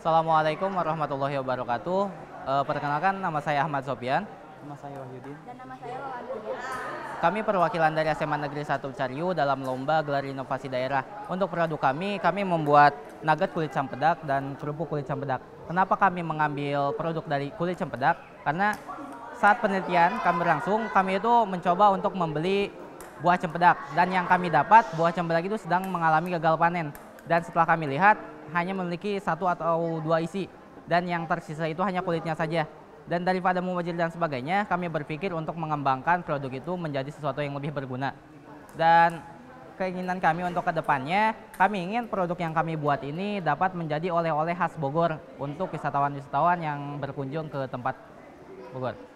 Assalamualaikum warahmatullahi wabarakatuh. E, perkenalkan nama saya Ahmad Sofian. Nama saya Wahyudin. Dan nama saya Wawan. Kami perwakilan dari SMA Negeri 1 Cariu dalam lomba gelar inovasi daerah. Untuk produk kami, kami membuat nugget kulit campedak dan kerupuk kulit campedak. Kenapa kami mengambil produk dari kulit campedak? Karena saat penelitian kami berlangsung, kami itu mencoba untuk membeli buah cempedak dan yang kami dapat buah cempedak itu sedang mengalami gagal panen dan setelah kami lihat hanya memiliki satu atau dua isi dan yang tersisa itu hanya kulitnya saja. Dan daripada mubajir dan sebagainya, kami berpikir untuk mengembangkan produk itu menjadi sesuatu yang lebih berguna. Dan keinginan kami untuk kedepannya, kami ingin produk yang kami buat ini dapat menjadi oleh-oleh khas Bogor untuk wisatawan-wisatawan yang berkunjung ke tempat Bogor.